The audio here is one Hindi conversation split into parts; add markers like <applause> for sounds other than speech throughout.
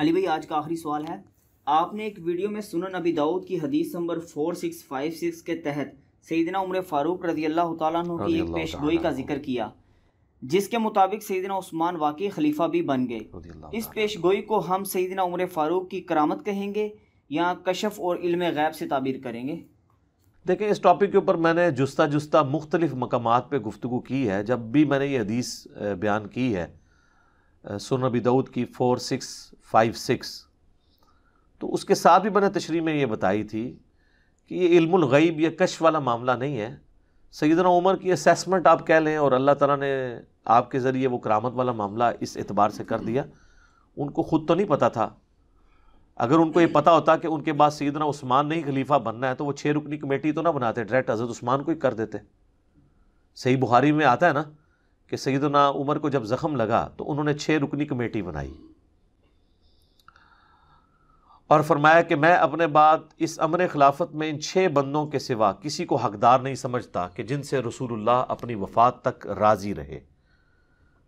अली भाई आज का आखिरी सवाल है आपने एक वीडियो में सुनन अबी दाऊद की हदीस number four six five six के तहत सईदना उम्र फ़ारूक रजी अल्लाह तु की एक पेश गोई का जिक्र किया जिसके मुताबिक सईदना उस्मान वाकई खलीफा भी बन गए इस पेश गोई को हम सईदना उम्र फ़ारूक की करामत कहेंगे या कशफ और इल्म गैब से ताबीर करेंगे देखिए इस टॉपिक के ऊपर मैंने जुस्ता जुस्ता मुख्तलिफ़ मकाम पर गुफ्तु की है जब भी मैंने ये हदीस बयान की है सुन अबी दाऊद की फ़ोर सिक्स फाइव सिक्स तो उसके साथ भी मैंने तशरी में ये बताई थी कि ये इल्मगैब या कश वाला मामला नहीं है सईदना उमर की असेसमेंट आप कह लें और अल्लाह ताला ने आपके ज़रिए वो करामत वाला मामला इस एतबार से कर दिया उनको ख़ुद तो नहीं पता था अगर उनको ये पता होता कि उनके बाद सईदना उस्मान नहीं खलीफा बनना है तो वो छः रुकनी कमेटी तो ना बनाते डायरेक्ट हज़रत उस्मान को ही कर देते सही बुखारी में आता है ना कि सईदना उमर को जब ज़ख्म लगा तो उन्होंने छः रुकनी कमेटी बनाई और फरमाया कि मैं अपने बाद इस अमर खिलाफत में इन छः बंदों के सिवा किसी को हकदार नहीं समझता कि जिनसे रसूलुल्लाह अपनी वफात तक राज़ी रहे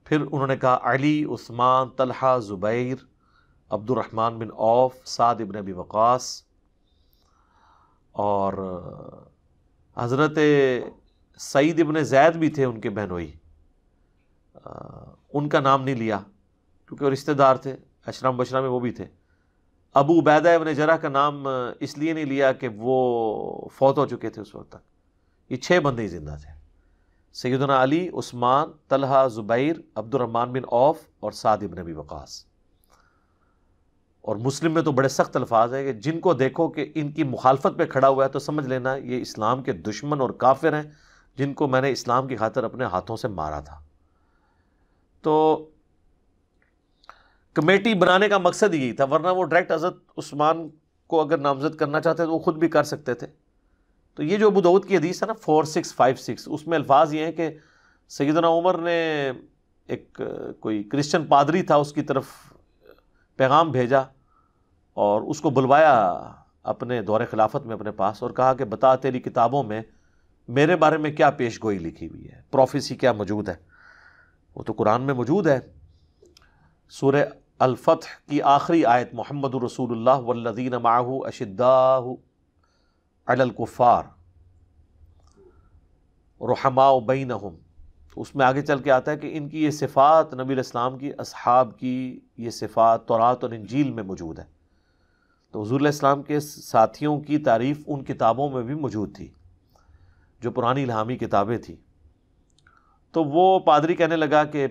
फिर उन्होंने कहा अली उस्मान तलहा ज़ुबैर अब्दुलरहमान बिन औफ साद इबन अबी वक़ास और हज़रत सईद इबन जैद भी थे उनके बहनोई उनका नाम नहीं लिया क्योंकि रिश्तेदार थे अशरम बशरा में वो भी थे अबू उबैदा इबन जरा का नाम इसलिए नहीं लिया कि वो फौत हो चुके थे उस वक्त तक ये छः बंदे ही जिंदा थे सैदना अली उस्मान तलहा ज़ुबैर अब्दुलरहमान बिन औफ और साद इबन नबी वक़ास और मुस्लिम में तो बड़े सख्त अल्फाज हैं कि जिनको देखो कि इनकी मुखालफत पर खड़ा हुआ है तो समझ लेना ये इस्लाम के दुश्मन और काफिर हैं जिनको मैंने इस्लाम की खातर अपने हाथों से मारा था तो कमेटी बनाने का मकसद यही था वरना वो डायरेक्ट अजरत उस्मान को अगर नामजद करना चाहते तो वो खुद भी कर सकते थे तो ये जो अबूदाऊद की हदीस है ना फोर सिक्स फाइव सिक्स उसमें अल्फाज ये हैं कि सैदना उमर ने एक कोई क्रिश्चियन पादरी था उसकी तरफ पैगाम भेजा और उसको बुलवाया अपने दौर खिलाफत में अपने पास और कहा कि बता तेरी किताबों में मेरे बारे में क्या पेश गोई लिखी हुई है प्रोफेसी क्या मौजूद है वो तो कुरान में मौजूद है सूर्य अलफ़ की आखिरी आयत मोहम्मद रसूल वल्लिन माहू अशद्दाकुफ़ार रहमाओ हम उसमें आगे चल के आता है कि इनकी ये सिफ़ात नबी इस्लाम की अहाब की ये सिफ़ात तौरात और इंजील में मौजूद है तो हजूर इस्लाम के साथियों की तारीफ़ उन किताबों में भी मौजूद थी जो पुरानी इलामी किताबें थी तो वो पादरी कहने लगा कि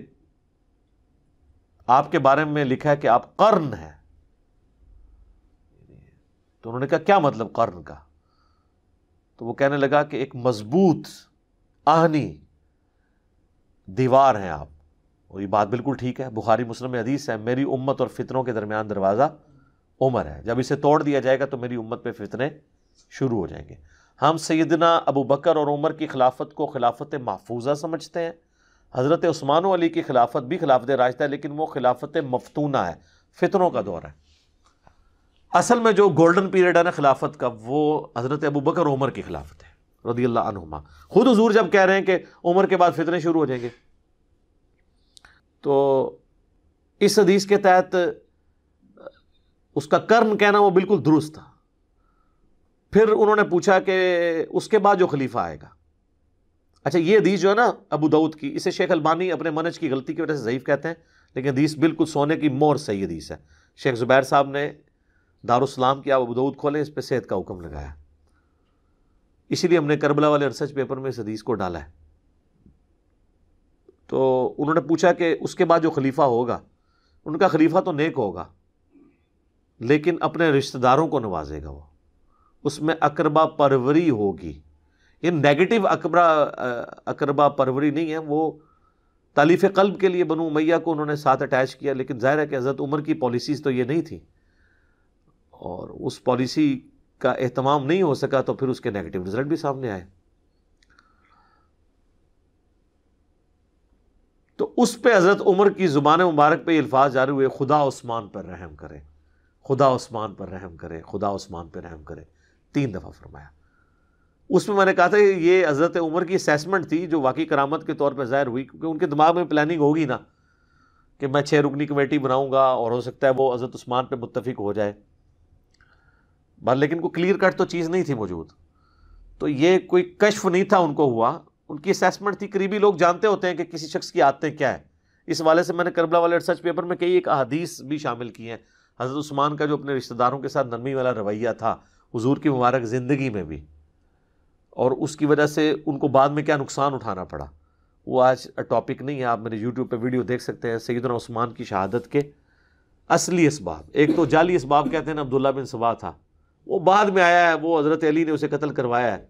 आपके बारे में लिखा है कि आप कर्ण हैं तो उन्होंने कहा क्या मतलब कर्ण का तो वो कहने लगा कि एक मजबूत आहनी दीवार है आप और ये बात बिल्कुल ठीक है बुखारी मुस्लिम में हदीस है मेरी उम्मत और फितरों के दरमियान दरवाज़ा उमर है जब इसे तोड़ दिया जाएगा तो मेरी उम्मत पे फितने शुरू हो जाएंगे हम सैदना अबू बकर और उमर की खिलाफत को खिलाफत महफूजा समझते हैं हज़रत उस्मान अली की खिलाफत भी खिलाफत राज है लेकिन वो खिलाफत मफतूना है फितरों का दौर है असल में जो गोल्डन पीरियड है ना खिलाफत का वो हज़रत अबू बकर उमर की खिलाफत है रदी अल्लाहुमा ख़ुद हजूर जब कह रहे हैं कि उमर के बाद फितरें शुरू हो जाएंगे तो इस हदीस के तहत उसका कर्म कहना वो बिल्कुल दुरुस्त था फिर उन्होंने पूछा कि उसके बाद जो खलीफा आएगा अच्छा ये हदीस जो है ना अबू दाऊद की इसे शेख अलबानी अपने मनज की गलती की वजह से ज़यीफ़ कहते हैं लेकिन हदीस बिल्कुल सोने की मोर सही हदीस है शेख ज़ुबैर साहब ने दारुसलाम की आप दाऊद खोलें इस पर सेहत का हुक्म लगाया इसीलिए हमने करबला वाले रिसर्च पेपर में इस हदीस को डाला है तो उन्होंने पूछा कि उसके बाद जो खलीफा होगा उनका खलीफा तो नेक होगा लेकिन अपने रिश्तेदारों को नवाजेगा वो उसमें अकरबा परवरी होगी ये नेगेटिव अकबरा अकरबा परवरी नहीं है वो तालीफ़ कल्ब के लिए बनू मैया को उन्होंने साथ अटैच किया लेकिन ज़ाहिर है कि हज़रत उमर की पॉलिसीज़ तो ये नहीं थी और उस पॉलिसी का अहतमाम नहीं हो सका तो फिर उसके नेगेटिव रिजल्ट भी सामने आए तो उस पर हज़रत उमर की ज़ुबान मुबारक पे अल्फाज जारी हुए खुदा उस्मान पर रहम करे खुदा उस्मान पर रहम करे खुदा उस्मान पर रहम करें तीन दफ़ा फरमाया उसमें मैंने कहा था कि ये हज़रत उमर की असेसमेंट थी जो वाकई करामत के तौर पर ज़ाहिर हुई क्योंकि उनके दिमाग में प्लानिंग होगी ना कि मैं छः रुकनी कमेटी बनाऊँगा और हो सकता है वो हज़रत उस्मान पर मुतफिक हो जाए बार लेकिन कोई क्लियर कट तो चीज़ नहीं थी मौजूद तो ये कोई कशफ नहीं था उनको हुआ उनकी असेसमेंट थी करीबी लोग जानते होते हैं कि किसी शख्स की आदतें क्या है इस वाले से मैंने करबला वाले रिसर्च पेपर में कई एक अदीस भी शामिल की हैं हज़रत उस्मान का जो अपने रिश्तेदारों के साथ नरमी वाला रवैया था हजूर की मुबारक ज़िंदगी में भी और उसकी वजह से उनको बाद में क्या नुकसान उठाना पड़ा वो आज टॉपिक नहीं है आप मेरे यूट्यूब पर वीडियो देख सकते हैं सईदना उस्मान की शहादत के असली इसबाब एक तो जाली इसबाब कहते हैं ना अब्दुल्ला बिन सबा था वो बाद में आया है वो हज़रत अली ने उसे कत्ल करवाया है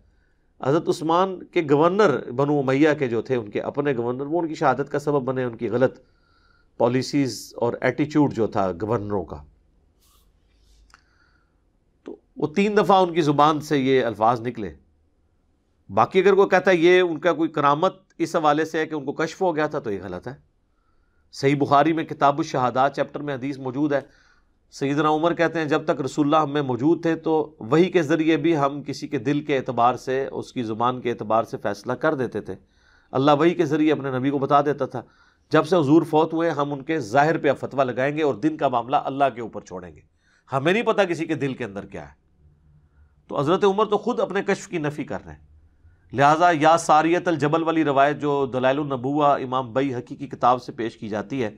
हज़रत उस्मान के गवर्नर बनु मैया के जो थे उनके अपने गवर्नर वो उनकी शहादत का सबब बने उनकी गलत पॉलिसीज़ और एटीट्यूड जो था गवर्नरों का तो वो तीन दफ़ा उनकी ज़ुबान से ये अल्फाज निकले बाकी अगर कोई कहता है ये उनका कोई करामत इस हवाले से है कि उनको कशफ हो गया था तो ये गलत है सही बुखारी में किताब शहादा चैप्टर में हदीस मौजूद है सईदना उमर कहते हैं जब तक रसुल्ला हमें मौजूद थे तो वही के ज़रिए भी हम किसी के दिल के अतबार से उसकी ज़ुबान के अतबार से फ़ैसला कर देते थे अल्लाह वही के ज़रिए अपने नबी को बता देता था जब से हजूर फौत हुए हम उनके ज़ाहिर पे फतवा लगाएंगे और दिन का मामला अल्लाह के ऊपर छोड़ेंगे हमें नहीं पता किसी के दिल के अंदर क्या है तो हज़रत उमर तो ख़ुद अपने कश्फ की नफ़ी कर रहे हैं लिहाजा या सारियत जबल वाली रवायत जो दलालनबूआ इमाम बई हकी की किताब से पेश की जाती है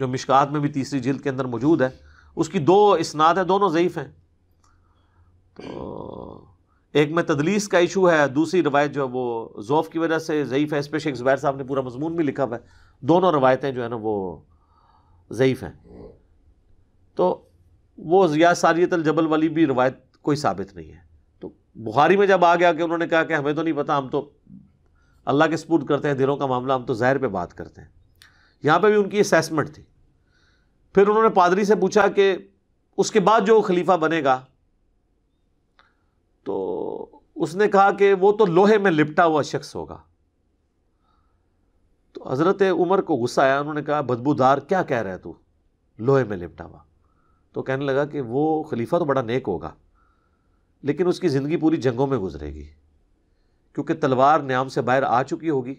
जो मिशकात में भी तीसरी जिल्द के अंदर मौजूद है उसकी दो इसनाद हैं दोनों ज़यीफ़ हैं तो एक में तदलीस का इशू है दूसरी रवायत जो है वो ज़ोफ़ की वजह से ज़यीफ़ है इस पर शेख ज़ुबैर साहब ने पूरा मजमून भी लिखा हुआ है दोनों रवायतें जो है ना वो ज़यीफ़ हैं तो वो या सारियत जबल वाली भी रवायत कोई साबित नहीं है बुखारी में जब आ गया कि उन्होंने कहा कि हमें तो नहीं पता हम तो अल्लाह के सपूत करते हैं दिलों का मामला हम तो ज़ाहिर पर बात करते हैं यहाँ पर भी उनकी असेसमेंट थी फिर उन्होंने पादरी से पूछा कि उसके बाद जो खलीफा बनेगा तो उसने कहा कि वो तो लोहे में लिपटा हुआ शख्स होगा तो हज़रत उमर को गुस्सा आया उन्होंने कहा बदबूदार क्या कह रहा है तू लोहे में लिपटा हुआ तो कहने लगा कि वो खलीफा तो बड़ा नेक होगा लेकिन उसकी ज़िंदगी पूरी जंगों में गुजरेगी क्योंकि तलवार न्याम से बाहर आ चुकी होगी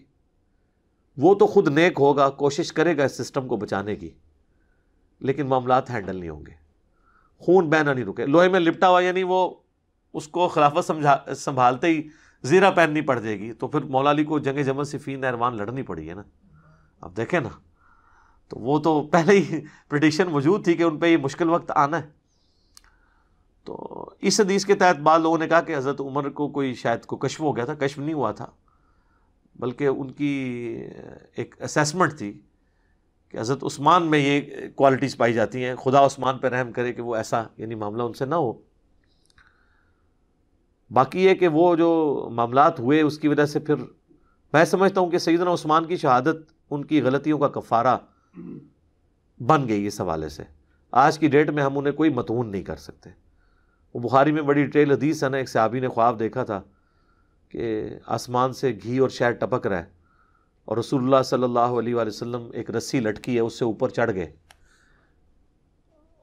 वो तो खुद नेक होगा कोशिश करेगा इस सिस्टम को बचाने की लेकिन मामला हैंडल नहीं होंगे खून बहना नहीं रुके लोहे में लिपटा हुआ यानी वो उसको खिलाफत समझा संभालते ही ज़ीरा पहननी पड़ जाएगी तो फिर मौलाली को जंग जमन सिफीन एरवान लड़नी पड़ी है ना अब देखें ना तो वो तो पहले ही प्रडिक्शन <laughs> मौजूद थी कि उन पर ये मुश्किल वक्त आना है तो इस हदीस के तहत बाद लोगों ने कहा कि हज़रत उमर को कोई शायद को कश्फ हो गया था कश्फ नहीं हुआ था बल्कि उनकी एक असेसमेंट थी कि हज़रत उस्मान में ये क्वालिटीज़ पाई जाती हैं खुदा उस्मान पर रहम करे कि वो ऐसा यानी मामला उनसे ना हो बाकी ये कि वो जो मामला हुए उसकी वजह से फिर मैं समझता हूँ कि सईदना उस्मान की शहादत उनकी गलतियों का कफ़ारा बन गई इस हवाले से आज की डेट में हम उन्हें कोई मतून नहीं कर सकते वो बुखारी में बड़ी डिटेल हदीस है ना एक सहाबी ने ख्वाब देखा था कि आसमान से घी और शहर टपक रहा है और रसूलुल्लाह सल्लल्लाहु अलैहि वसल्लम एक रस्सी लटकी है उससे ऊपर चढ़ गए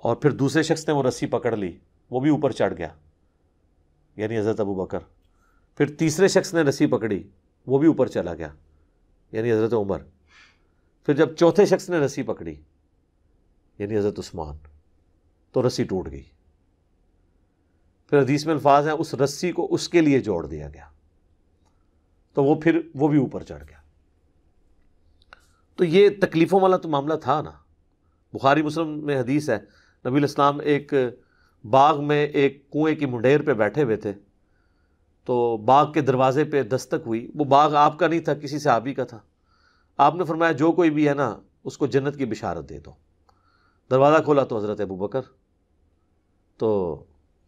और फिर दूसरे शख्स ने वो रस्सी पकड़ ली वो भी ऊपर चढ़ गया यानी हज़रत अबू बकर फिर तीसरे शख्स ने रस्सी पकड़ी वो भी ऊपर चला गया यानी हज़रत उमर फिर जब चौथे शख्स ने रस्सी पकड़ी यानी हज़रत उस्मान तो रस्सी टूट गई फिर हदीस में अल्फाज हैं उस रस्सी को उसके लिए जोड़ दिया गया तो वो फिर वो भी ऊपर चढ़ गया तो ये तकलीफ़ों वाला तो मामला था ना बुखारी मुस्लिम में हदीस है नबी इस्लाम एक बाग में एक कुएं की मुंडेर पे बैठे हुए थे तो बाग के दरवाजे पे दस्तक हुई वो बाग आपका नहीं था किसी से सहाबी का था आपने फरमाया जो कोई भी है ना उसको जन्नत की बिशारत दे दो दरवाज़ा खोला तो हज़रत अबू बकर तो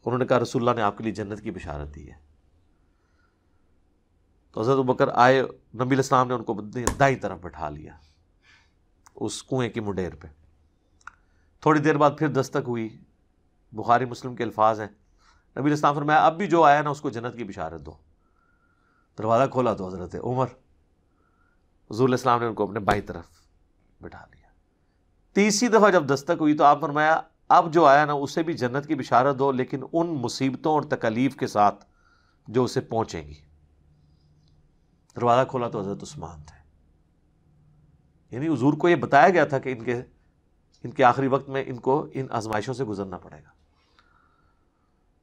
उन्होंने कहा रसुल्ला ने आपके लिए जन्नत की बिशारत दी है तो हज़रत बकर आए नबी इस्लाम ने उनको दाई तरफ बैठा लिया उस कुएं की मुंडेर पे थोड़ी देर बाद फिर दस्तक हुई बुखारी मुस्लिम के अल्फाज हैं नबी इस्लाम फरमाया अब भी जो आया ना उसको जन्नत की बिशारत दो दरवाज़ा खोला तो हज़रत उमर हजूल इस्लाम ने उनको अपने बाई तरफ बैठा लिया तीसरी दफ़ा जब दस्तक हुई तो आप फरमाया अब जो आया ना उसे भी जन्नत की बिशारत दो लेकिन उन मुसीबतों और तकलीफ के साथ जो उसे पहुंचेंगी दरवाज़ा खोला तो हज़रत उस्मान थे यानी हजूर को यह बताया गया था कि इनके इनके आखिरी वक्त में इनको इन आजमाइशों से गुजरना पड़ेगा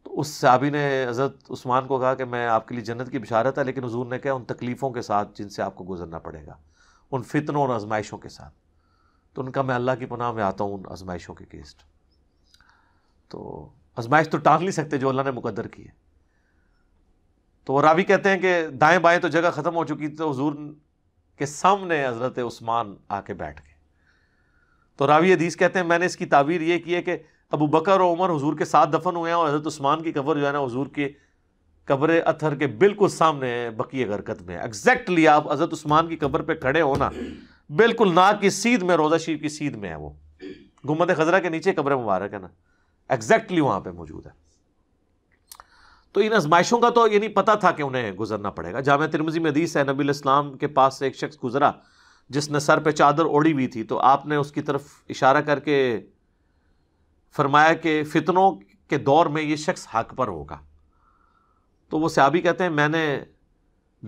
तो उस साबी ने हज़रत उस्मान को कहा कि मैं आपके लिए जन्नत की बिशारत था लेकिन हजूर ने कहा उन तकलीफ़ों के साथ जिनसे आपको गुजरना पड़ेगा उन फितनों और आजमाइशों के साथ तो उनका मैं अल्लाह की पनाह में आता हूँ उन आजमाइशों के केस्ट तो आजमाइश तो टाल नहीं सकते जो अल्लाह ने मुकदर की है तो रावी कहते हैं कि दाएं बाएं तो जगह ख़त्म हो चुकी थी तो हजूर के सामने हज़रत उस्मान आके बैठ गए तो रावी हदीस कहते हैं मैंने इसकी तावीर ये की है कि अबू बकर और उमर हजूर के साथ दफन हुए हैं और हज़रत उस्मान की कब्र जो है ना हजूर के कब्र अथर के बिल्कुल सामने है बकी हरकत में एग्जैक्टली आप हज़रत उस्मान की कब्र पर खड़े हो ना बिल्कुल नाक की सीध में रोज़ा शरीफ की सीध में है वो गुमत खजरा के नीचे कब्र मुबारक है ना एग्जैक्टली वहां पे मौजूद है तो इन आजमाइशों का तो ये नहीं पता था कि उन्हें गुजरना पड़ेगा जाम तिरमजी में है नबी इस्लाम के पास से एक शख्स गुजरा जिसने सर पे चादर ओढ़ी हुई थी तो आपने उसकी तरफ इशारा करके फरमाया कि फितनों के दौर में ये शख्स हक पर होगा तो वो सयाबी कहते हैं मैंने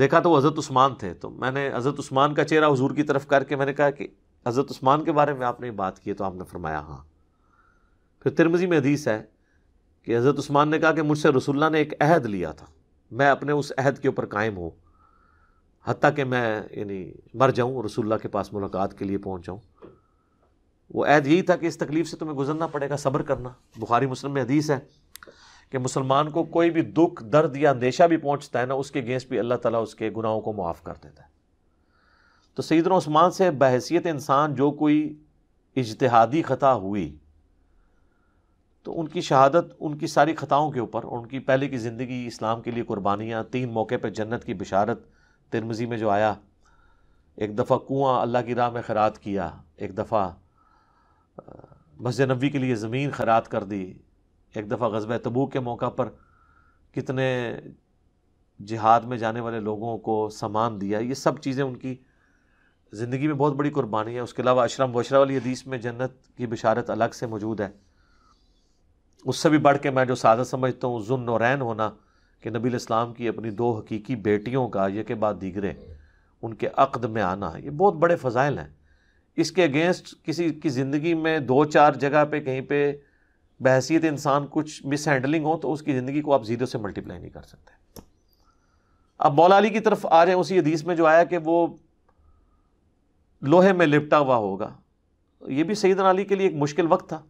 देखा तो हज़रत उस्मान थे तो मैंने हज़रत उस्मान का चेहरा हजूर की तरफ करके मैंने कहा कि हज़रत उस्मान के बारे में आपने बात की तो आपने फरमाया हाँ फिर तिरमजी में हदीस है कि हज़रत उस्मान ने कहा कि मुझसे रसुल्ला ने एक अहद लिया था मैं अपने उस अहद के ऊपर कायम हूँ हती कि मैं यानी मर जाऊँ रसुल्ला के पास मुलाकात के लिए पहुँच जाऊँ वो अहद यही था कि इस तकलीफ़ से तुम्हें गुजरना पड़ेगा सब्र करना बुखारी मुस्लिम में हदीस है कि मुसलमान को कोई भी दुख दर्द या अंदेशा भी पहुँचता है ना उसके अगेंस्ट भी अल्लाह ताला उसके गुनाहों को माफ़ कर देता है तो सईदन उस्मान से बहसीत इंसान जो कोई इजतहादी ख़ता हुई तो उनकी शहादत उनकी सारी ख़ताओं के ऊपर उनकी पहले की ज़िंदगी इस्लाम के लिए कुर्बानियाँ तीन मौके पर जन्नत की बिशारत तिरमजी में जो आया एक दफ़ा कुआँ अल्लाह की राह में खरात किया एक दफ़ा मस्जिद नबी के लिए ज़मीन खरात कर दी एक दफ़ा गजब तबू के मौका पर कितने जिहाद में जाने वाले लोगों को सामान दिया ये सब चीज़ें उनकी ज़िंदगी में बहुत बड़ी कुर्बानी है उसके अलावा अशरम वशरा वाली हदीस में जन्नत की बशारत अलग से मौजूद है उससे भी बढ़ के मैं जो सादा समझता हूँ जुन नौरैन होना कि नबी इस्लाम की अपनी दो हकीकी बेटियों का ये के बाद दिगरे उनके अक़द में आना ये बहुत बड़े फ़जाइल हैं इसके अगेंस्ट किसी की ज़िंदगी में दो चार जगह पर कहीं पर बहसीत इंसान कुछ मिस हैंडलिंग हो तो उसकी ज़िंदगी को आप ज़ीरो से मल्टीप्लाई नहीं कर सकते अब मौला की तरफ आ रहे हैं उसी हदीस में जो आया कि वो लोहे में लिपटा हुआ होगा ये भी सईदन अली के लिए एक मुश्किल वक्त था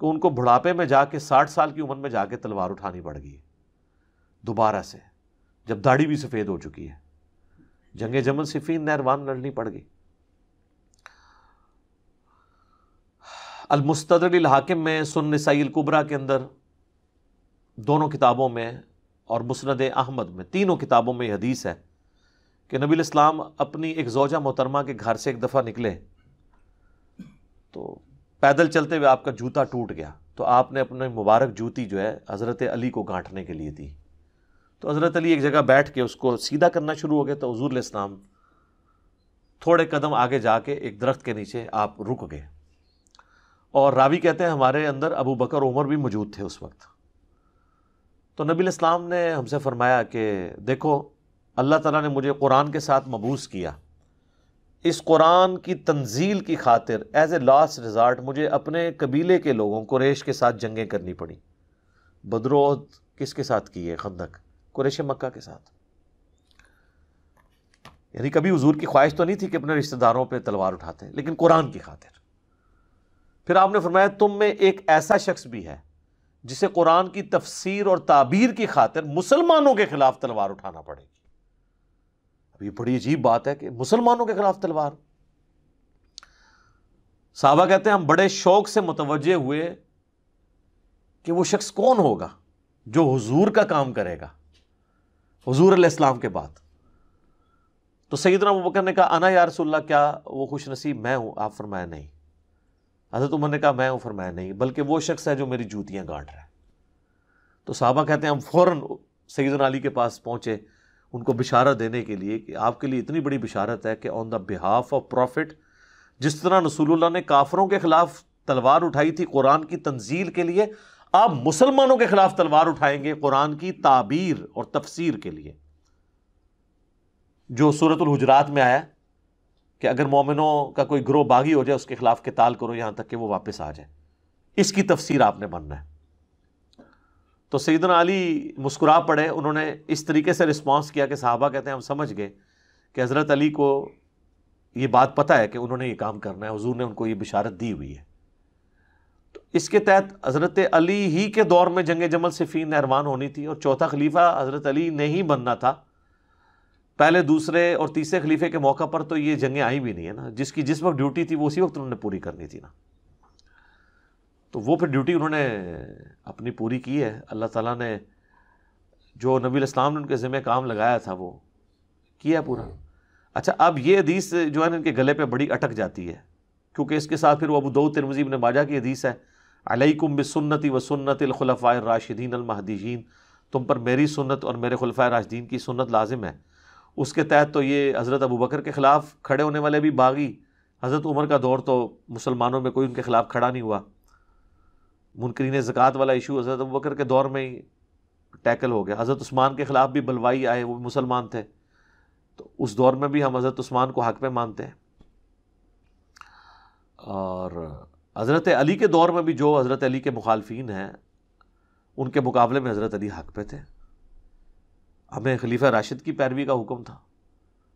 कि उनको बुढ़ापे में जाके साठ साल की उम्र में जाके तलवार उठानी पड़ गई दोबारा से जब दाढ़ी भी सफ़ेद हो चुकी है जंग जमन सिफीन नहरवान लड़नी पड़ गई अलमुस्तदिल हाकिम में सुन नसाइल कुबरा के अंदर दोनों किताबों में और मुस्द अहमद में तीनों किताबों में यह हदीस है कि नबी इस्लाम अपनी एक जोजा मोहतरमा के घर से एक दफ़ा निकले तो पैदल चलते हुए आपका जूता टूट गया तो आपने अपने मुबारक जूती जो है हज़रत अली को गांठने के लिए दी तो हज़रत अली एक जगह बैठ के उसको सीधा करना शुरू हो गया तो हजूर इस्लाम थोड़े कदम आगे जाके एक दरख्त के नीचे आप रुक गए और रावी कहते हैं हमारे अंदर अबू बकर उमर भी मौजूद थे उस वक्त तो नबी इस्लाम ने हमसे फरमाया कि देखो अल्लाह ताला ने मुझे कुरान के साथ मबूस किया इस कुरान की तंजील की खातिर एज ए लास्ट रिज़ार्ट मुझे अपने कबीले के लोगों कुरेश के साथ जंगें करनी पड़ी बदरोद किसके साथ की है खंदक कुरेश मक्का के साथ यानी कभी हजूर की ख्वाहिश तो नहीं थी कि अपने रिश्तेदारों पर तलवार उठाते लेकिन कुरान की खातिर फिर आपने फरमाया तुम में एक ऐसा शख्स भी है जिसे कुरान की तफसीर और ताबीर की खातिर मुसलमानों के खिलाफ तलवार उठाना पड़ेगी अब ये बड़ी अजीब बात है कि मुसलमानों के खिलाफ तलवार साहबा कहते हैं हम बड़े शौक से मुतवजे हुए कि वो शख्स कौन होगा जो हुजूर का काम करेगा हुजूर इस्लाम के बाद तो सईदना बकर ने कहा आना यारसोल्ला क्या वो खुश नसीब मैं हूं आप फरमाया नहीं हजरत अच्छा, तो उमर ने कहा मैं हूं फरमाया नहीं बल्कि वो शख्स है जो मेरी जूतियां गांठ रहा है तो साहबा कहते हैं हम फौरन सईदन अली के पास पहुंचे उनको बिशारा देने के लिए कि आपके लिए इतनी बड़ी बिशारत है कि on the behalf of prophet जिस तरह रसूलुल्लाह ने काफरों के ख़िलाफ़ तलवार उठाई थी कुरान की तंजील के लिए आप मुसलमानों के ख़िलाफ़ तलवार उठाएंगे कुरान की ताबीर और तफसीर के लिए जो सूरतुल हुजरात में आया कि अगर मोमिनों का कोई ग्रोह बागी हो जाए उसके ख़िलाफ़ किताल करो यहाँ तक कि वो वापस आ जाए इसकी तफसीर आपने बनना है तो सैदन अली मुस्कुरा पड़े उन्होंने इस तरीके से रिस्पॉन्स किया कि साहबा कहते हैं हम समझ गए कि हज़रत अली को ये बात पता है कि उन्होंने ये काम करना है हजूर ने उनको ये बिशारत दी हुई है तो इसके तहत हज़रत अली ही के दौर में जंग जमल सिफीन नरवान होनी थी और चौथा खलीफा हज़रत अली ने ही बनना था पहले दूसरे और तीसरे खलीफे के मौका पर तो ये जंगें आई भी नहीं है ना जिसकी जिस वक्त ड्यूटी थी वो उसी वक्त उन्होंने पूरी करनी थी ना तो वो फिर ड्यूटी उन्होंने अपनी पूरी की है अल्लाह ताला ने जो नबी इस्लाम ने उनके ज़िम्मे काम लगाया था वो किया पूरा अच्छा अब ये हदीस जो है ना इनके गले पर बड़ी अटक जाती है क्योंकि इसके साथ फिर वो अबू दो तिरमजी ने माजा की हदीस है अलैकुम बिसन्नति व सुन्नत खलफ़ा राशिदीन अलमहदीन तुम पर मेरी सुन्नत और मेरे खलफ़ा राशिदीन की सुन्नत लाजिम है उसके तहत तो ये हज़रत अबू बकर के ख़िलाफ़ खड़े होने वाले भी बागी हज़रत उमर का दौर तो मुसलमानों में कोई उनके ख़िलाफ़ खड़ा नहीं हुआ मुनकरीन ज़क़़त वाला इशू हज़रत अबू बकर के दौर में ही टैकल हो गया हज़रत उस्मान के ख़िलाफ़ भी बलवाई आए वो मुसलमान थे तो उस दौर में भी हम हज़रत उस्मान को हक़ पे मानते हैं और हज़रत अली के दौर में भी जो हज़रत अली के मुखालफी हैं उनके मुकाबले में हज़रत अली हक़ पे थे हमें खलीफा राशिद की पैरवी का हुक्म था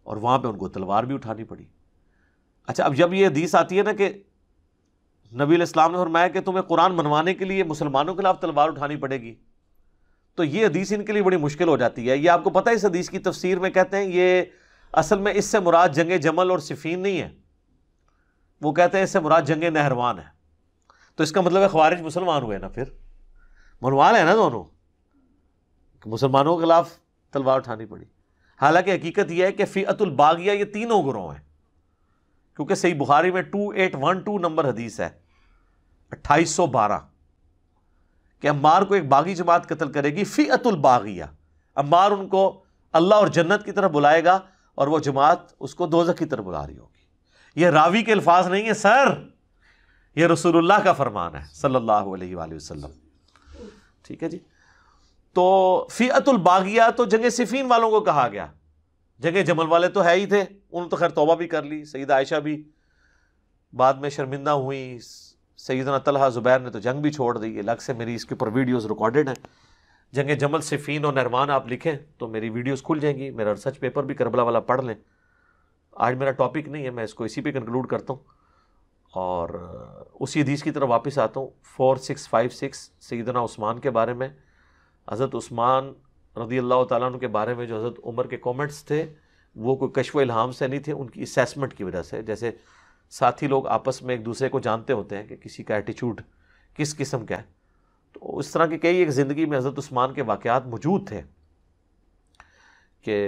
और वहाँ पर उनको तलवार भी उठानी पड़ी अच्छा अब जब ये हदीस आती है ना कि नबी इस्लाम ने फरमाया कि तुम्हें कुरान मनवाने के लिए मुसलमानों के खिलाफ तलवार उठानी पड़ेगी तो ये हदीस इनके लिए बड़ी मुश्किल हो जाती है ये आपको पता है इस हदीस की तफसीर में कहते हैं ये असल में इससे मुराद जंग जमल और सिफीन नहीं है वो कहते हैं इससे मुराद जंग नहरवान है तो इसका मतलब है मुसलमान हुए ना फिर मनवान है ना दोनों मुसलमानों के खिलाफ तलवार उठानी पड़ी हालांकि हकीकत यह है कि फ़ीअतुल बागिया ये तीनों ग्रोह हैं क्योंकि सही बुखारी में two eight one two number हदीस है अट्ठाईस सौ बारह कि अम्बार को एक बागी जमात कत्ल करेगी फ़ीअतुल बागिया अम्मार उनको अल्लाह और जन्नत की तरफ बुलाएगा और वह जमात उसको दोजक की तरफ बुला रही होगी यह रावी के अल्फाज नहीं है सर यह रसूलुल्लाह का फरमान है सल्लल्लाहु अलैहि वसल्लम ठीक है जी तो फ़ीअतुल बागिया तो जंग सिफ़ीन वालों को कहा गया जगह जमल वाले तो है ही थे उन्होंने तो खैर तोबा भी कर ली सईद आयशा भी बाद में शर्मिंदा हुई सईदना तलहा ज़ुबैर ने तो जंग भी छोड़ दी अलग से मेरी इसके ऊपर वीडियोज़ रिकॉर्डेड हैं जंग जमल सिफीन और नरमान आप लिखें तो मेरी वीडियोज़ खुल जाएंगी मेरा रिसर्च पेपर भी करबला वाला पढ़ लें आज मेरा टॉपिक नहीं है मैं इसको इसी पर कंक्लूड करता हूँ और उसी हदीस की तरफ वापस आता हूँ four six five six Sayyidna Usman के बारे में हज़रत उस्मान रदी अल्लाह तु के बारे में जो हज़रत उमर के कॉमेंट्स थे वो कोई कशव इल्हाम से नहीं थे उनकी असेसमेंट की वजह से जैसे साथी लोग आपस में एक दूसरे को जानते होते हैं कि किसी का एटीच्यूड किस किस्म का है तो इस तरह की कई एक ज़िंदगी में हज़रत उस्मान के वाक़ात मौजूद थे कि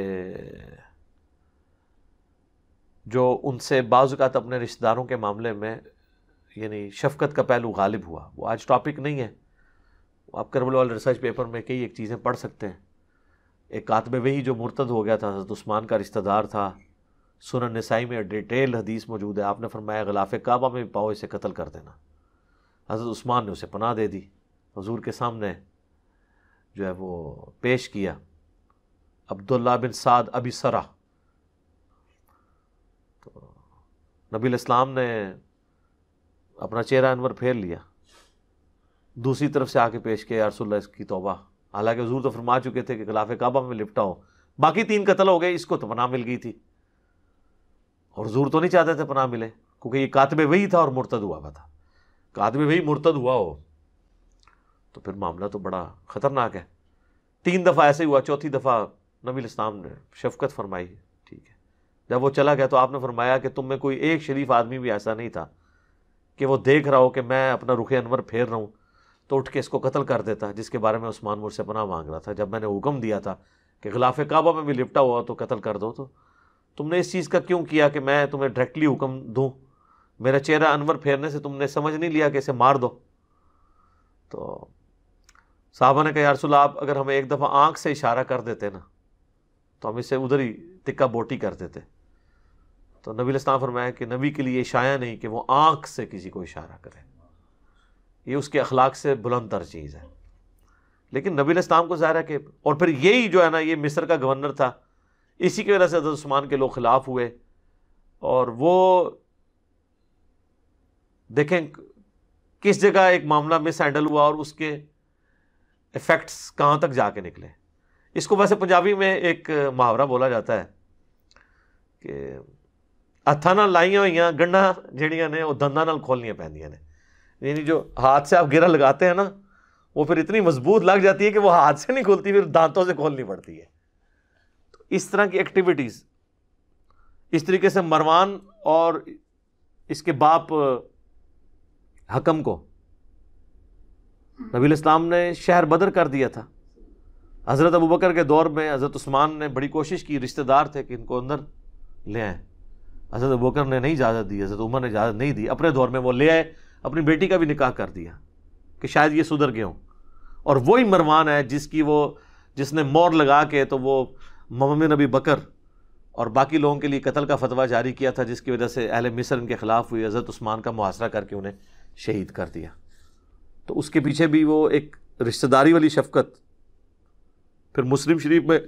जो उनसे बाज़ात अपने रिश्तेदारों के मामले में यानी शफकत का पहलू गालिब हुआ वो आज टॉपिक नहीं है आप करबल वाले रिसर्च पेपर में कई एक चीज़ें पढ़ सकते हैं एक आतमे वही जो मुर्तद हो गया था हजरत उस्मान का रिश्तेदार था सुन नसाई में डिटेल हदीस मौजूद है आपने फरमाया गलाफ काबा में भी पाओ इसे कत्ल कर देना हजरत उस्मान ने उसे पनाह दे दी हजूर के सामने जो है वो पेश किया अब्दुल्ला बिन साद अबी सरा तो नबी इस्लाम ने अपना चेहरा अनवर फेर लिया दूसरी तरफ से आके पेश किया यारसोल्ला इसकी तोबा हालांकि हजूर तो फरमा चुके थे कि खिलाफ काबा में लिपटा हो बाकी तीन कतल हो गए इसको तो पनाह मिल गई थी और जूर तो नहीं चाहते थे पनाह मिले क्योंकि ये कातबे वही था और मुर्तद हुआ हुआ था कातबे वही मुर्तद हुआ हो तो फिर मामला तो बड़ा ख़तरनाक है तीन दफ़ा ऐसे ही हुआ चौथी दफ़ा नबी इस्लाम ने शफकत फरमाई ठीक है जब वो चला गया तो आपने फरमाया कि तुम में कोई एक शरीफ आदमी भी ऐसा नहीं था कि वो देख रहा हो कि मैं अपना रुखे अनवर फेर रहा हूँ तो उठ के इसको कत्ल कर देता जिसके बारे में उस्मान मुझसे पना मांग रहा था जब मैंने हुक्म दिया था कि खिलाफ काबा में भी लिपटा हुआ तो कत्ल कर दो तो तुमने इस चीज़ का क्यों किया कि मैं तुम्हें डायरेक्टली हुक्म दूँ मेरा चेहरा अनवर फेरने से तुमने समझ नहीं लिया कि इसे मार दो तो साहबा ने कहा यारसुल्ला आप अगर हमें एक दफ़ा आँख से इशारा कर देते ना तो हम इसे उधर ही तिक्का बोटी कर देते तो नबी इस्लाम फरमाया कि नबी के लिए इशाया नहीं कि वो आँख से किसी को इशारा करें ये उसके अखलाक से बुलंद तर चीज़ है लेकिन नबी इस्लाम को ज़ाहिर है कि और फिर यही जो है ना ये मिस्र का गवर्नर था इसी की वजह से हजरत के लोग ख़िलाफ़ हुए और वो देखें किस जगह एक मामला मिस हैंडल हुआ और उसके इफ़ेक्ट्स कहाँ तक जाके निकले इसको वैसे पंजाबी में एक मुहावरा बोला जाता है कि हथा ਨਾਲ लाइया हुई ਗੰਢਾਂ ਜਿਹੜੀਆਂ ने दंदा ਦੰਦਾਂ ਨਾਲ ਖੋਲਣੀਆਂ ने यानी जो हाथ से आप गिरा लगाते हैं ना वो फिर इतनी मजबूत लग जाती है कि वो हाथ से नहीं खोलती फिर दांतों से खोलनी पड़ती है तो इस तरह की एक्टिविटीज़ इस तरीके से मरवान और इसके बाप हकम को नबी इस्लाम ने शहर बदर कर दिया था हज़रत अबू बकर के दौर में हज़रत उस्मान ने बड़ी कोशिश की रिश्तेदार थे कि इनको अंदर ले आए हज़रत अबू बकर ने नहीं इजाज़त दी हज़रत उमर ने इजाज़त नहीं दी अपने दौर में वो ले आए अपनी बेटी का भी निकाह कर दिया कि शायद ये सुधर गए हों और वही मरवान है जिसकी वो जिसने मोर लगा के तो वो ममम नबी बकर और बाकी लोगों के लिए कत्ल का फतवा जारी किया था जिसकी वजह से अहल मिस्र इनके ख़िलाफ़ हुई हज़रत उस्मान का मुहासरा करके उन्हें शहीद कर दिया तो उसके पीछे भी वो एक रिश्तेदारी वाली शफकत फिर मुस्लिम शरीफ में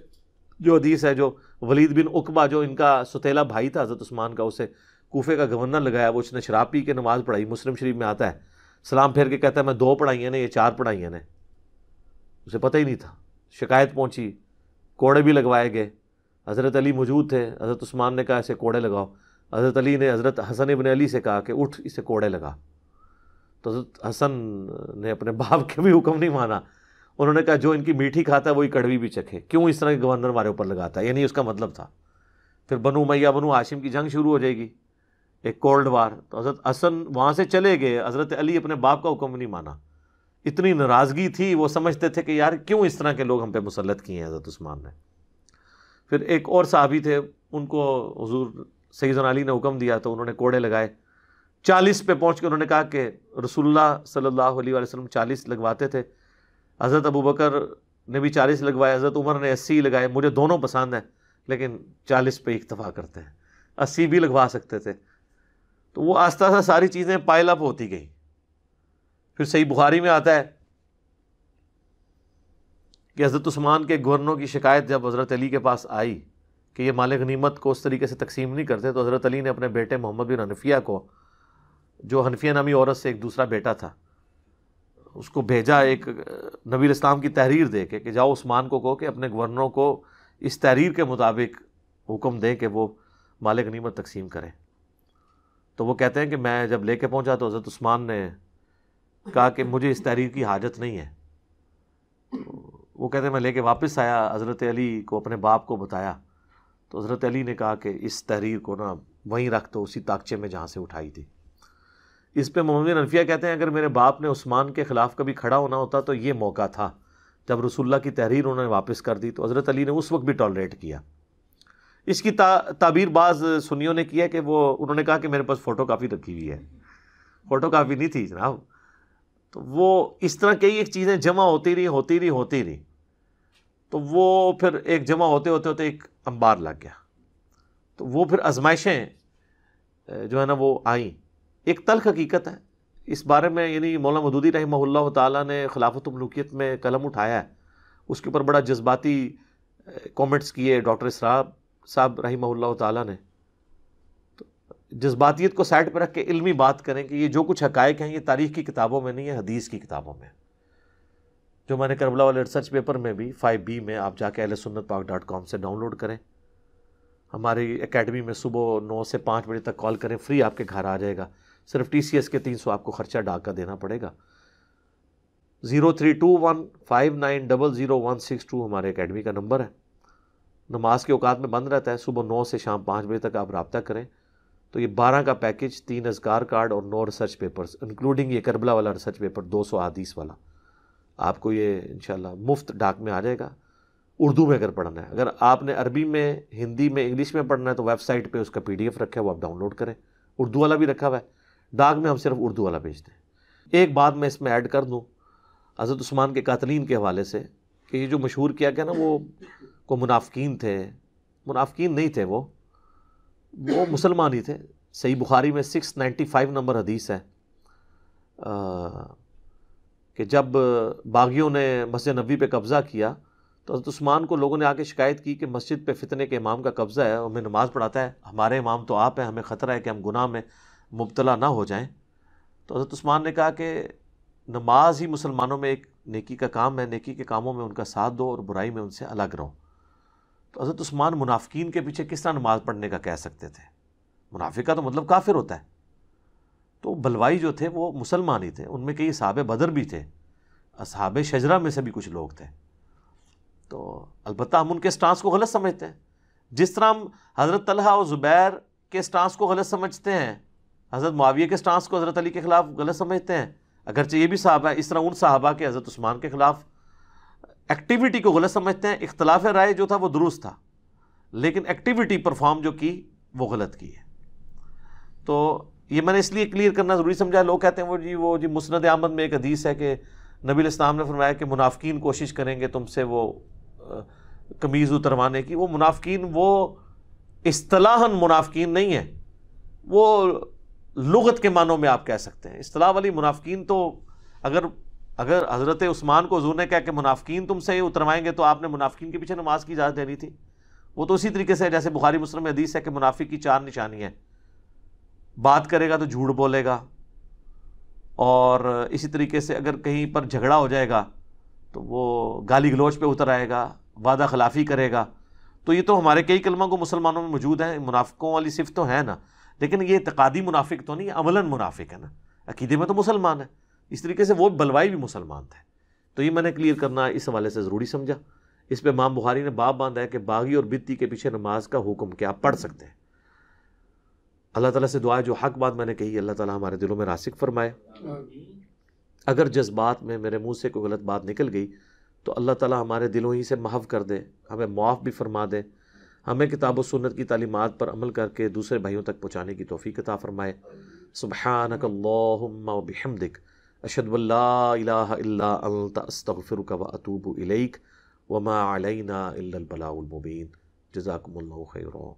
जो हदीस है जो वलीद बिन उकबा जो इनका सुतेला भाई था हज़रत उस्मान का उसे कोफे का गवर्नर लगाया वो उसने शराब पी के नमाज़ पढ़ाई मुस्लिम शरीफ में आता है सलाम फेर के कहता है मैं दो पढ़ाइयाँ ने ये चार पढ़ाइयाँ ने उसे पता ही नहीं था शिकायत पहुँची कोड़े भी लगवाए गए हज़रत अली मौजूद थे हज़रत उस्मान ने कहा इसे कोड़े लगाओ हज़रत अली ने हज़रत हसन इबन अली से कहा कि उठ इसे कोड़े लगा तो हज़रत हसन ने अपने बाप के भी हुक्म नहीं माना उन्होंने कहा जो इनकी मीठी खाता है वही कड़वी भी चखे क्यों इस तरह के गवर्नर हमारे ऊपर लगाता है यानी उसका मतलब था फिर बनु मैया बनु आशिम की जंग शुरू हो जाएगी एक कोल्ड वार तो हज़रत असन वहाँ से चले गए हज़रत अली अपने बाप का हुक्म नहीं माना इतनी नाराज़गी थी वो समझते थे कि यार क्यों इस तरह के लोग हम पे मुसलत किए हैं हज़रत उस्मान ने फिर एक और साहबी थे उनको हजूर सईद अली ने हुक्म दिया तो उन्होंने कोड़े लगाए चालीस पे पहुँच के उन्होंने कहा कि रसुल्ला सल्ला वसलम चालीस लगवाते थे हज़रत अबू बकर ने भी चालीस लगवाए हज़रत उमर ने अस्सी लगाए मुझे दोनों पसंद हैं लेकिन चालीस पे इतफ़ा करते हैं अस्सी भी लगवा सकते थे तो वो आस्ता सा सारी चीज़ें पायल अप होती गई फिर सही बुखारी में आता है कि हज़रत उस्मान के गवर्नरों की शिकायत जब हज़रत अली के पास आई कि ये मालिक नीमत को उस तरीके से तकसीम नहीं करते तो हज़रत अली ने अपने बेटे मोहम्मद बिन हनफिया को जो हनफिया नामी औरत से एक दूसरा बेटा था उसको भेजा एक नबी इस्लाम की तहरीर दे के कि जाओ उस्मान को कहो कि अपने गवर्नरों को इस तहरीर के मुताबिक हुक्म दें कि वो मालिक नीमत तकसीम करें तो वो कहते हैं कि मैं जब ले कर पहुंचा तो हज़रत उस्मान ने कहा कि मुझे इस तहरीर की हाजत नहीं है तो वो कहते हैं मैं ले कर वापस आया हज़रत अली को अपने बाप को बताया तो हज़रत अली ने कहा कि इस तहरीर को ना वहीं रख दो उसी ताकचे में जहाँ से उठाई थी इस पर मोहम्मद अनफिया कहते हैं अगर मेरे बाप ने उस्मान के ख़िलाफ़ कभी खड़ा होना होता तो ये मौका था जब रसुल्ला की तहरीर उन्होंने वापस कर दी तो हज़रत अली ने उस वक्त भी टॉलरेट किया इसकी ता, ताबीर बाज सुनियों ने किया कि वो उन्होंने कहा कि मेरे पास फ़ोटो काफ़ी रखी हुई है फ़ोटो काफी नहीं थी जनाब तो वो इस तरह कई एक चीज़ें जमा होती रही होती रही होती रही तो वो फिर एक जमा होते होते होते एक अंबार लग गया तो वो फिर आजमाइशें जो है ना वो आई एक तलख हकीकत है इस बारे में यानी मौला मदूदी रही ताला ने खिलाफत मलूकियत में कलम उठाया है उसके ऊपर बड़ा जज्बाती कॉमेंट्स किए डॉक्टर साहब साहब रही ताला ने तो जज्बातियत को साइड पर रख के इलमी बात करें कि ये जो कुछ हकायक हैं ये तारीख़ की किताबों में नहीं है हदीस की किताबों में जो मैंने करबला वाले रिसर्च पेपर में भी फाइव बी में आप जाके अहल सुन्नत पाक डॉट कॉम से डाउनलोड करें हमारी एकेडमी में सुबह नौ से पाँच बजे तक कॉल करें फ्री आपके घर आ जाएगा सिर्फ टी सी एस के तीन सौ आपको खर्चा डाक का देना पड़ेगा zero three two one five nine double zero one six two हमारे अकेडमी का नंबर है नमाज के अवकात में बंद रहता है सुबह नौ से शाम पाँच बजे तक आप रबता करें तो ये बारह का पैकेज तीन अजगार कार्ड और नौ रिसर्च पेपर्स इंक्लूडिंग ये करबला वाला रिसर्च पेपर दो सौ आदीस वाला आपको ये इन मुफ्त डाक में आ जाएगा उर्दू में अगर पढ़ना है अगर आपने अरबी में हिंदी में इंग्लिश में पढ़ना है तो वेबसाइट पर उसका पी डी एफ रखा है वो आप डाउनलोड करें उर्दू वाला भी रखा हुआ है डाक में हम सिर्फ उर्दू वाला भेजते हैं एक बात मैं इसमें ऐड कर दूँ हज़रत उस्मान के कातलीन के हवाले से कि ये जो मशहूर किया गया ना वो को मुनाफिकीन थे मुनाफिकीन नहीं थे वो वो मुसलमान ही थे सही बुखारी में 695 नंबर हदीस है आ, कि जब बागियों ने मस्जिद नबी पे कब्ज़ा किया तो हजरत उस्मान को लोगों ने आके शिकायत की कि मस्जिद पे फितने के इमाम का कब्ज़ा है हमें नमाज़ पढ़ाता है हमारे इमाम तो आप हैं हमें ख़तरा है कि हम गुनाह में मुबतला ना हो जाएं तो हज़रत उस्मान ने कहा कि नमाज ही मुसलमानों में एक नेकी का काम है नेकी के कामों में उनका साथ दो और बुराई में उनसे अलग रहो तो हज़रत उस्मान मुनाफिकीन के पीछे किस तरह नमाज पढ़ने का कह सकते थे मुनाफिक का तो मतलब काफिर होता है तो बलवाई जो थे वो मुसलमान ही थे उनमें कई साहब बदर भी थे असहाब शजरा में से भी कुछ लोग थे तो अलबत् हम उनके स्टांस को गलत समझते हैं जिस तरह हम हज़रत तलहा और ज़ुबैर के स्टांस को गलत समझते हैं हज़रत माविया के स्टांस को हज़रत अली के ख़िलाफ़ गलत समझते हैं अगरचे ये भी साहबा है इस तरह उन साहबा के हज़रत उस्मान के ख़िलाफ़ एक्टिविटी को गलत समझते हैं इख्तलाफ राय जो था वो दुरुस्त था लेकिन एक्टिविटी परफॉर्म जो की वो गलत की है तो ये मैंने इसलिए क्लियर करना ज़रूरी समझा लोग कहते हैं वो जी वो जी मुस्ंद अहमद में एक हदीस है कि नबी इस्लाम ने फरमाया कि मुनाफिन कोशिश करेंगे तुमसे वो कमीज़ उतरवाने की वो मुनाफिन वो असलाहन मुनाफिन नहीं है वो लगत के मानों में आप कह सकते हैं असलाह वाली मुनाफिन तो अगर अगर हज़रत उस्मान को हजूर ने कहा कि मुनाफिन तुमसे ही उतरवाएंगे तो आपने मुनाफिन के पीछे नमाज की इजाज़त देनी थी वो तो उसी तरीके से जैसे बुखारी मुस्लिम में हदीस है कि मुनाफिक की चार निशानी है बात करेगा तो झूठ बोलेगा और इसी तरीके से अगर कहीं पर झगड़ा हो जाएगा तो वो गाली गलोच पर उतर आएगा वादा खिलाफी करेगा तो ये तो हमारे कई कलमा को मुसलमानों में मौजूद है मुनाफिकों वाली सिफ तो है ना लेकिन ये इतकादी मुनाफिक तो नहीं अमलन मुनाफिक है ना अकीदे में तो मुसलमान है इस तरीके से वो बलवाई भी मुसलमान थे तो ये मैंने क्लियर करना इस हवाले से ज़रूरी समझा इस पर माम बुहारी ने बाप बांधा है कि बागी और बित्ती के पीछे नमाज का हुक्म क्या पढ़ सकते हैं अल्लाह ताला से दुआ जो हक बात मैंने कही अल्लाह ताला हमारे दिलों में रासिक फरमाए अगर जज्बात में मेरे मुंह से कोई गलत बात निकल गई तो अल्लाह ताला हमारे दिलों ही से महव कर दे हमें मुआफ़ भी फरमा दे हमें किताब सुन्नत की तालीमत पर अमल करके दूसरे भाइयों तक पहुँचाने की तोफ़ी कता फ़रमाए सुबहानकल्लम बिहमदिक अशदबल्लास्तफ़िर वतूब इलैक वमा अलैना इल्लबलाउलमुबीन जजाकम्ल खैर